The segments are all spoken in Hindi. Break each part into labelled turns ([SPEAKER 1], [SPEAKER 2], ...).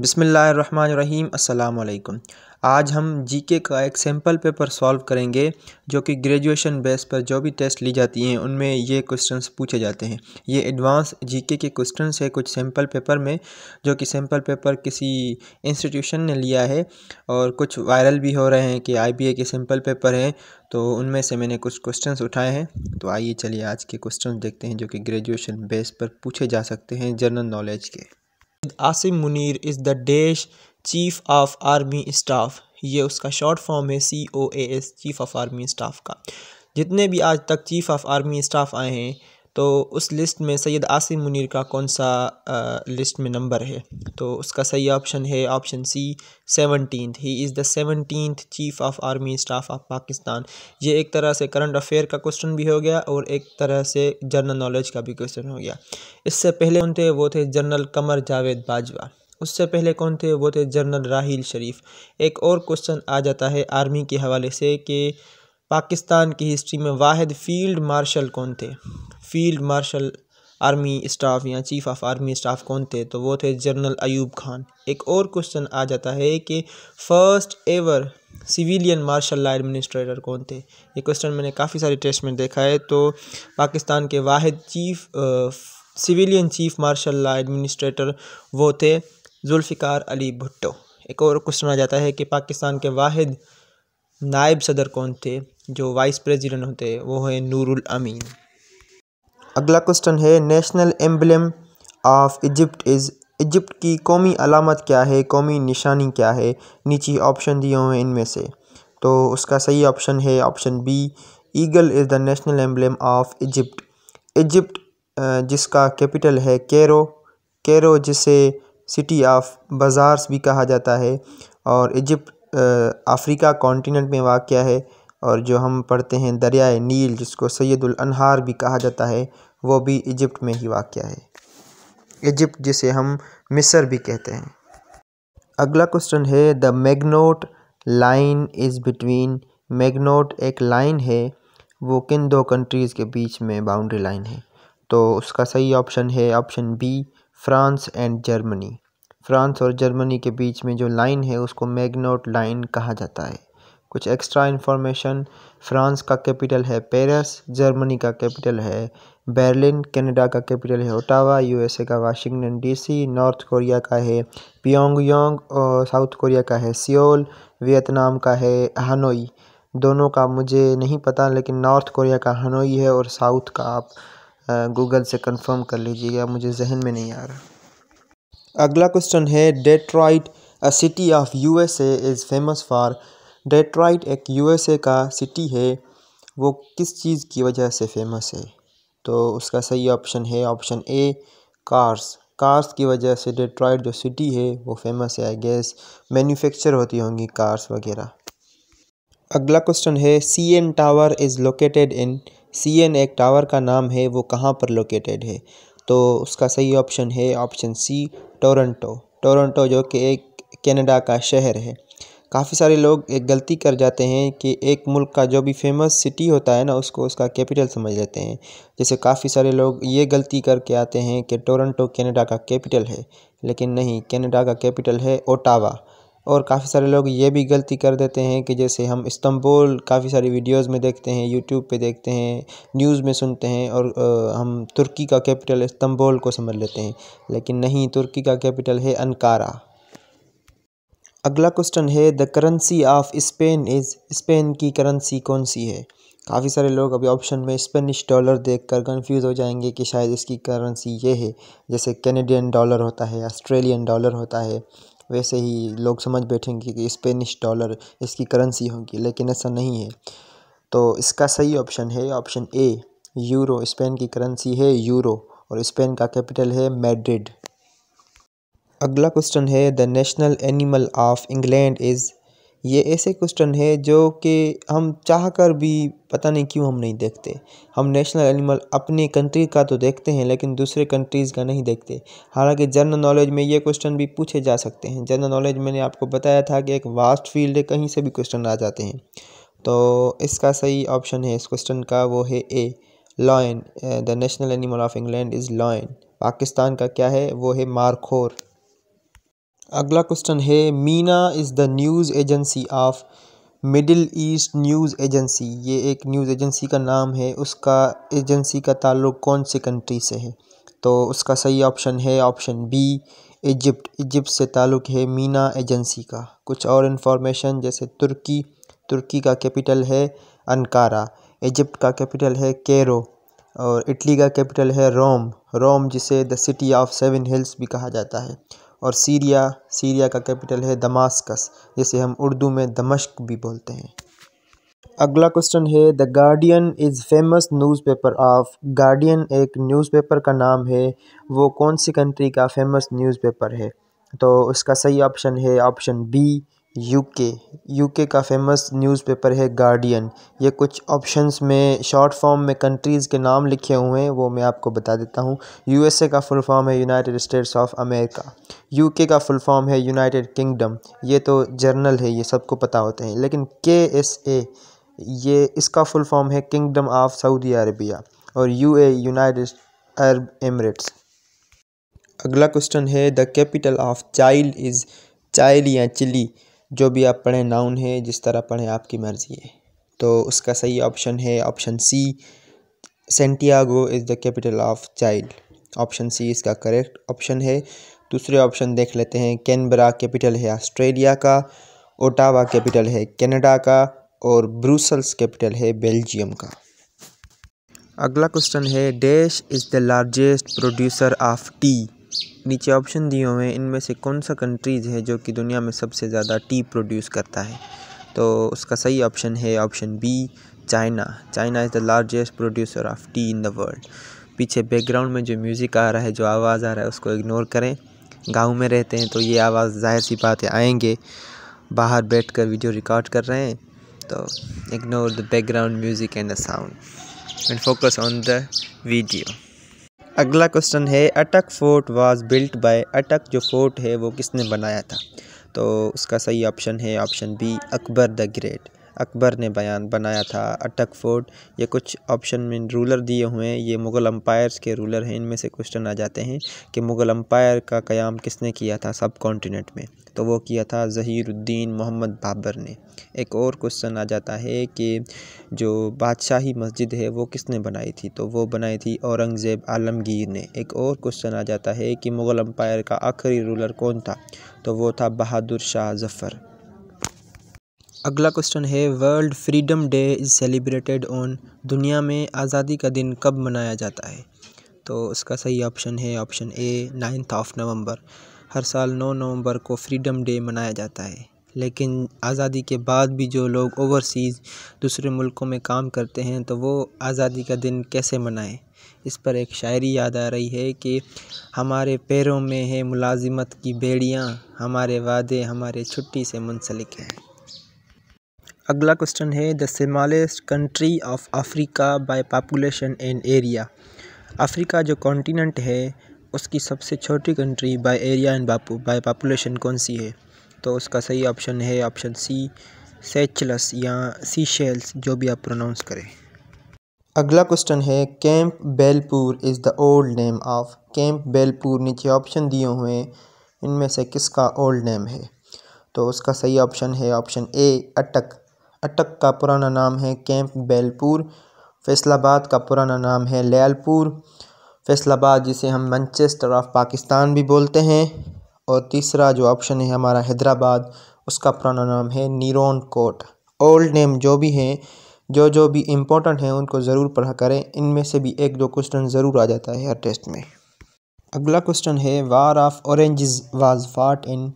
[SPEAKER 1] बिसमीम् अल्लाम आज हम जीके का एक सैम्पल पेपर सॉल्व करेंगे जो कि ग्रेजुएशन बेस पर जो भी टेस्ट ली जाती हैं उनमें ये क्वेश्चंस पूछे जाते हैं ये एडवांस जीके के क्वेश्चंस है कुछ सैम्पल पेपर में जो कि सैम्पल पेपर किसी इंस्टीट्यूशन ने लिया है और कुछ वायरल भी हो रहे हैं कि आई के सैम्पल पेपर हैं तो उनमें से मैंने कुछ क्वेश्चन उठाए हैं तो आइए चलिए आज के क्वेश्चन देखते हैं जो कि ग्रेजुएशन बेस पर पूछे जा सकते हैं जनरल नॉलेज के Asim Munir is the dash chief of army staff ये उसका शॉर्ट फॉर्म है C O A S chief of army staff का जितने भी आज तक चीफ़ ऑफ आर्मी स्टाफ आए हैं तो उस लिस्ट में सैयद आसिम मुनीर का कौन सा आ, लिस्ट में नंबर है तो उसका सही ऑप्शन है option C seventeen he is the seventeen chief of army staff of Pakistan ये एक तरह से करंट अफेयर का क्वेश्चन भी हो गया और एक तरह से जनरल नॉलेज का भी क्वेश्चन हो गया इससे पहले कौन थे वो थे जनरल कमर जावेद बाजवा उससे पहले कौन थे वो थे जनरल राहील शरीफ एक और क्वेश्चन आ जाता है आर्मी के हवाले से कि पाकिस्तान की हिस्ट्री में वाद फ़ील्ड मार्शल कौन थे फ़ील्ड मार्शल आर्मी स्टाफ या चीफ ऑफ आर्मी स्टाफ कौन थे तो वो थे जनरल अयूब खान एक और क्वेश्चन आ जाता है कि first ever civilian martial law administrator कौन थे ये क्वेश्चन मैंने काफ़ी सारे टेस्ट में देखा है तो पाकिस्तान के वाद chief civilian chief martial law administrator वो थे जुल्फ़िकार अली भुट्टो एक और क्वेश्चन आ जाता है कि पाकिस्तान के वाद नायब सदर कौन थे जो वाइस प्रेसिडेंट होते हैं वो है नूरुल अमीन अगला क्वेश्चन है national emblem of Egypt is Egypt की कौमी अलामत क्या है कौमी निशानी क्या है नीचे ऑप्शन दिए हुए हैं इनमें से तो उसका सही ऑप्शन है option B eagle is the national emblem of Egypt Egypt जिसका कैपिटल है कैरो कैरो जिसे सिटी ऑफ बाज़ार्स भी कहा जाता है और इजिप्ट अफ्रीका कॉन्टीनेंट में वाक़ है और जो हम पढ़ते हैं दरियाए नील जिसको सैदुल अनहार भी कहा जाता है वो भी इजिप्ट में ही वाक़ है इजिप्ट जिसे हम मिसर भी कहते हैं अगला क्वेश्चन है the Maginot line is between Maginot एक लाइन है वो किन दो कंट्रीज़ के बीच में बाउंड्री लाइन है तो उसका सही ऑप्शन है option B France and Germany France और जर्मनी के बीच में जो लाइन है उसको मैगनोट लाइन कहा जाता है कुछ एक्स्ट्रा इन्फॉर्मेशन फ्रांस का कैपिटल है पेरिस जर्मनी का कैपिटल है बर्लिन कनाडा का कैपिटल है ओटावा यूएसए का वाशिंगटन डीसी नॉर्थ कोरिया का है योंग और साउथ कोरिया का है सियोल वियतनाम का है हनोई दोनों का मुझे नहीं पता लेकिन नॉर्थ कोरिया का हनोई है और साउथ का आप गूगल से कंफर्म कर लीजिएगा मुझे जहन में नहीं आ रहा अगला क्वेश्चन है Detroit a city of USA is famous for Detroit एक यू एस ए का सिटी है वो किस चीज़ की वजह से फेमस है तो उसका सही ऑप्शन है ऑप्शन ए कार्स कार्स की वजह से डेट्रॉइट जो सिटी है वो फेमस है आई गेस मैन्युफैक्चर होती होंगी कार्स वगैरह अगला क्वेश्चन है C N tower is located in C N एक टावर का नाम है वो कहाँ पर लोकेटेड है तो उसका सही ऑप्शन है ऑप्शन सी टोरंटो टोरंटो जो कि एक कनाडा का शहर है काफ़ी सारे लोग एक गलती कर जाते हैं कि एक मुल्क का जो भी फेमस सिटी होता है ना उसको उसका कैपिटल समझ लेते हैं जैसे काफ़ी सारे लोग ये गलती करके आते हैं कि टोरंटो कनाडा का कैपिटल है लेकिन नहीं कनाडा का कैपिटल है ओटावा और काफ़ी सारे लोग ये भी गलती कर देते हैं कि जैसे हम इस्तंबुल काफ़ी सारी वीडियोस में देखते हैं यूट्यूब पे देखते हैं न्यूज़ में सुनते हैं और आ, हम तुर्की का कैपिटल इस्तंबुल को समझ लेते हैं लेकिन नहीं तुर्की का कैपिटल है अनकारा अगला क्वेश्चन है the currency of Spain is Spain की करेंसी कौन सी है काफ़ी सारे लोग अभी ऑप्शन में स्पेनिश डॉलर देखकर कंफ्यूज हो जाएंगे कि शायद इसकी करेंसी ये है जैसे कैनेडियन डॉलर होता है ऑस्ट्रेलियन डॉलर होता है वैसे ही लोग समझ बैठेंगे कि स्पेनिश डॉलर इसकी करेंसी होगी लेकिन ऐसा नहीं है तो इसका सही ऑप्शन है ऑप्शन ए यूरो स्पेन की करेंसी है यूरो और स्पेन का कैपिटल है मैड्रिड अगला क्वेश्चन है the national animal of England is ये ऐसे क्वेश्चन है जो कि हम चाह कर भी पता नहीं क्यों हम नहीं देखते हम नेशनल एनिमल अपने कंट्री का तो देखते हैं लेकिन दूसरे कंट्रीज़ का नहीं देखते हालांकि जनरल नॉलेज में ये क्वेश्चन भी पूछे जा सकते हैं जनरल नॉलेज मैंने आपको बताया था कि एक वास्ट फील्ड है कहीं से भी क्वेश्चन आ जाते हैं तो इसका सही ऑप्शन है इस क्वेश्चन का वो है A lion the national animal of England is lion Pakistan का क्या है वो है मारखोर अगला क्वेश्चन है MENA is the news agency of middle east news agency ये एक न्यूज़ एजेंसी का नाम है उसका एजेंसी का ताल्लुक़ कौन से कंट्री से है तो उसका सही ऑप्शन है ऑप्शन बी इजिप्ट इजिप्ट से ताल्लुक़ है मीना एजेंसी का कुछ और इन्फॉर्मेशन जैसे तुर्की तुर्की का कैपिटल है अनकारा इजिप्ट का कैपिटल है कैरो और इटली का कैपिटल है रोम रोम जिसे the city of seven hills भी कहा जाता है और सीरिया सीरिया का कैपिटल है दमास्कस जिसे हम उर्दू में दमश्क भी बोलते हैं अगला क्वेश्चन है the guardian is famous newspaper of guardian एक न्यूज़पेपर का नाम है वो कौन सी कंट्री का फेमस न्यूज़पेपर है तो उसका सही ऑप्शन है option B U K U K का फेमस न्यूज़पेपर है गार्डियन ये कुछ ऑप्शंस में शॉर्ट फॉर्म में कंट्रीज़ के नाम लिखे हुए हैं वो मैं आपको बता देता हूँ यू एस ए का फुल फॉर्म है United States of America U K का फुल फॉर्म है यूनाइटेड किंगडम ये तो जर्नल है ये सबको पता होते हैं लेकिन के एस ए ये इसका फुल फॉर्म है किंगडम ऑफ सऊदी अरबिया और U A United Arab Emirates अगला क्वेश्चन है the capital of child is Chile या चिली जो भी आप पढ़ें नाउन है जिस तरह पढ़ें आपकी मर्ज़ी है तो उसका सही ऑप्शन है option C Santiago is the capital of child option C इसका करेक्ट ऑप्शन है दूसरे ऑप्शन देख लेते हैं कैनबरा कैपिटल है ऑस्ट्रेलिया का ओटावा कैपिटल है कनाडा का और ब्रूसल्स कैपिटल है बेल्जियम का अगला क्वेश्चन है dash is the largest producer of tea नीचे ऑप्शन दिए हुए हैं इनमें से कौन सा कंट्रीज़ है जो कि दुनिया में सबसे ज़्यादा टी प्रोड्यूस करता है तो उसका सही ऑप्शन है option B China China is the largest producer of tea in the world पीछे बैकग्राउंड में जो म्यूज़िक आ रहा है जो आवाज़ आ रहा है उसको इग्नोर करें गाँव में रहते हैं तो ये आवाज़ जाहिर सी बात है आएंगे बाहर कर वीडियो रिकॉर्ड कर रहे हैं तो ignore the background music and the sound and focus on the video अगला क्वेश्चन है Attock fort was built by अटक जो फोर्ट है वो किसने बनाया था तो उसका सही ऑप्शन है option B Akbar the great Akbar ने बयान बनाया था अटक फोर्ट ये कुछ ऑप्शन में रूलर दिए हुए हैं ये मुग़ल अम्पायर्स के रूलर हैं इनमें से क्वेश्चन आ जाते हैं कि मुग़ल अम्पायर का क़याम किसने किया था सब कॉन्टीनेंट में तो वो किया था ज़हीरुद्दीन मोहम्मद बाबर ने एक और क्वेश्चन आ जाता है कि जो बादशाही मस्जिद है वो किसने बनाई थी तो वो बनाई थी औरंगज़ेब आलमगीर ने एक और क्वेश्चन आ जाता है कि मुग़ल अम्पायर का आखिरी रूलर कौन था तो वो था बहादुर शाह जफ़र अगला क्वेश्चन है world freedom day is celebrated on दुनिया में आज़ादी का दिन कब मनाया जाता है तो उसका सही ऑप्शन है option A ninth of November हर साल नौ नवंबर को फ्रीडम डे मनाया जाता है लेकिन आज़ादी के बाद भी जो लोग ओवरसीज़ दूसरे मुल्कों में काम करते हैं तो वो आज़ादी का दिन कैसे मनाएं इस पर एक शायरी याद आ रही है कि हमारे पैरों में है मुलाजिमत की बेड़ियाँ हमारे वादे हमारे छुट्टी से मुंसलिक हैं अगला क्वेश्चन है the smallest country of Africa by population and area Africa जो कॉन्टीनेंट है उसकी सबसे छोटी country by area and by population कौन सी है तो उसका सही ऑप्शन है ऑप्शन सी सेचलस या सी शेल्स जो भी आप प्रोनाउंस करें अगला क्वेश्चन है Campbellpur is the old name of Campbellpur नीचे ऑप्शन दिए हुए हैं इनमें से किसका ओल्ड नेम है तो उसका सही ऑप्शन है ऑप्शन ए अटक अटक का पुराना नाम है कैंप बैलपुर फैसलाबाद का पुराना नाम है लैलपुर फैसलाबाद जिसे हम मैनचेस्टर ऑफ पाकिस्तान भी बोलते हैं और तीसरा जो ऑप्शन है हमारा हैदराबाद उसका पुराना नाम है नीरोन कोट ओल्ड नेम जो भी हैं जो जो भी इम्पोर्टेंट हैं उनको ज़रूर पढ़ा करें इनमें से भी एक दो क्वेश्चन ज़रूर आ जाता है हर टेस्ट में अगला क्वेश्चन है वार ऑफ ऑरेंज वाज फाट इन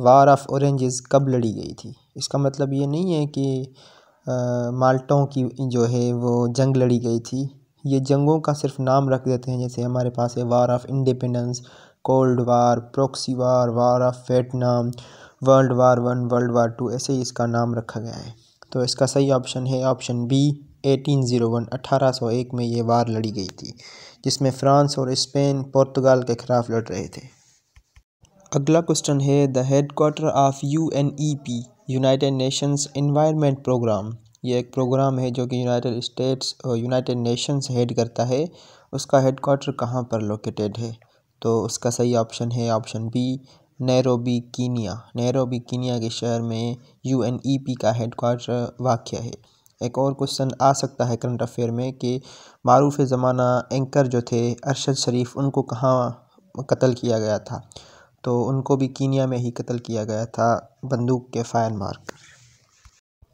[SPEAKER 1] वार ऑफ औरेंजेस कब लड़ी गई थी इसका मतलब ये नहीं है कि माल्टों की जो है वो जंग लड़ी गई थी ये जंगों का सिर्फ नाम रख देते हैं जैसे हमारे पास है war of independence cold war proxy war war of Vietnam world war one world war two ऐसे ही इसका नाम रखा गया है तो इसका सही ऑप्शन है ऑप्शन बी 1801 ज़ीरो में ये वार लड़ी गई थी जिसमें फ्रांस और स्पेन पुर्तगाल के खिलाफ लड़ रहे थे अगला क्वेश्चन है the headquarter of U N E P United Nations environment programme ये एक प्रोग्राम है जो कि यूनाइटेड स्टेट्स और यूनाइटेड नेशंस हेड करता है उसका हेडक्वार्टर कहाँ पर लोकेटेड है तो उसका सही ऑप्शन है option B Nairobi Kenya Nairobi Kenya के शहर में यू एन ई पी का हेडक्वार्टर वाक़ है एक और क्वेश्चन आ सकता है करंट अफेयर में कि मारूफ़ ज़माना एंकर जो थे अरशद शरीफ उनको कहाँ कत्ल किया गया था तो उनको भी कीनिया में ही कत्ल किया गया था बंदूक के फायर मार्क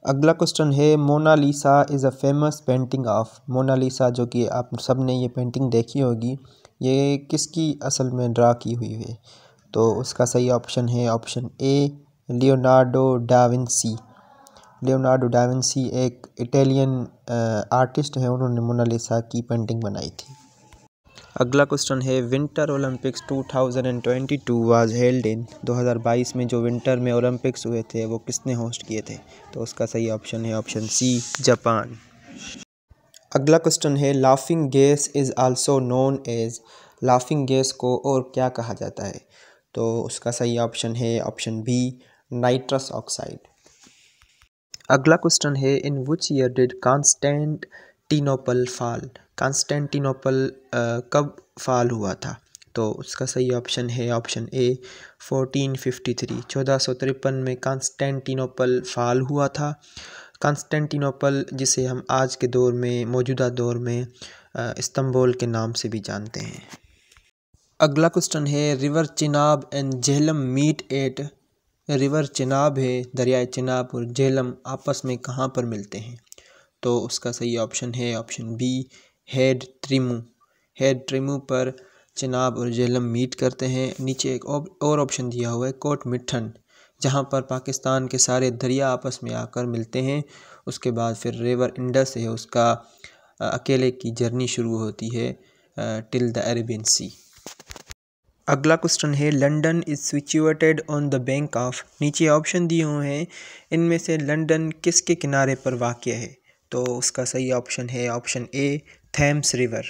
[SPEAKER 1] अगला क्वेश्चन है Mona Lisa is a famous painting of Mona Lisa जो कि आप सब ने ये पेंटिंग देखी होगी ये किसकी असल में ड्रा की हुई है तो उसका सही ऑप्शन है option A Leonardo da Vinci Leonardo da Vinci एक इटालियन आर्टिस्ट हैं उन्होंने मोनालिसा की पेंटिंग बनाई थी अगला क्वेश्चन है winter Olympics 2022 was held in 2022 में जो विंटर में ओलंपिक्स हुए थे वो किसने होस्ट किए थे तो उसका सही ऑप्शन है ऑप्शन सी जापान अगला क्वेश्चन है laughing gas is also known as laughing gas को और क्या कहा जाता है तो उसका सही ऑप्शन है ऑप्शन बी नाइट्रस ऑक्साइड अगला क्वेश्चन है in which year did Constantinople fall Constantinople कब फ़ाल हुआ था तो उसका सही ऑप्शन है ऑप्शन ए 1453 चौदह सौ तिरपन में कॉन्स्टेंटिनोपल फ़ाल हुआ था कॉन्स्टेंटिनोपल जिसे हम आज के दौर में मौजूदा दौर में इस्तंबोल के नाम से भी जानते हैं अगला क्वेश्चन है river Chenab and Jhelum meet at river Chenab है दरियाए चिनाब और झेलम आपस में कहाँ पर मिलते हैं तो उसका सही ऑप्शन है option B head Trimmu head Trimmu पर चनाब और जेलम मीट करते हैं नीचे एक और ऑप्शन दिया हुआ है कोट मिठन जहाँ पर पाकिस्तान के सारे दरिया आपस में आकर मिलते हैं उसके बाद फिर रेवर इंडस है उसका अकेले की जर्नी शुरू होती है टिल द अरेबियन सी अगला क्वेश्चन है London is situated on the bank of नीचे ऑप्शन दिए हुए हैं इनमें से लंदन किसके किनारे पर वाक़ है तो उसका सही ऑप्शन है ऑप्शन ए थेम्स रिवर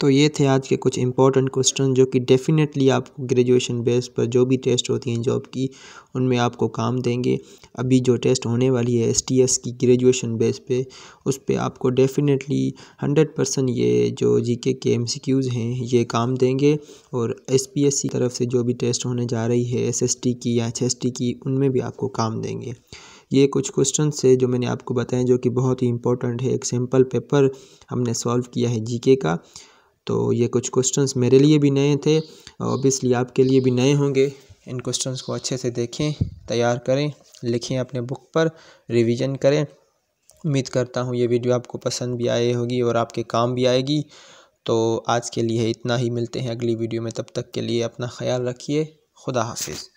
[SPEAKER 1] तो ये थे आज के कुछ इंपॉर्टेंट क्वेश्चन जो कि डेफ़िनेटली आपको ग्रेजुएशन बेस पर जो भी टेस्ट होती हैं जॉब की उनमें आपको काम देंगे अभी जो टेस्ट होने वाली है एसटीएस की ग्रेजुएशन बेस पे उस पर आपको डेफ़िनेटली हंड्रेड परसेंट ये जो जीके के एमसीक्यूज़ हैं ये काम देंगे और एस की तरफ से जो भी टेस्ट होने जा रही है एस की या एच की उनमें भी आपको काम देंगे ये कुछ क्वेश्चन है जो मैंने आपको बताए जो कि बहुत ही इंपॉर्टेंट है एक सिंपल पेपर हमने सॉल्व किया है जीके का तो ये कुछ क्वेश्चंस मेरे लिए भी नए थे ऑब्वियसली आपके लिए भी नए होंगे इन क्वेश्चंस को अच्छे से देखें तैयार करें लिखें अपने बुक पर रिवीजन करें उम्मीद करता हूँ ये वीडियो आपको पसंद भी आई होगी और आपके काम भी आएगी तो आज के लिए इतना ही मिलते हैं अगली वीडियो में तब तक के लिए अपना ख्याल रखिए खुदा हाफिज़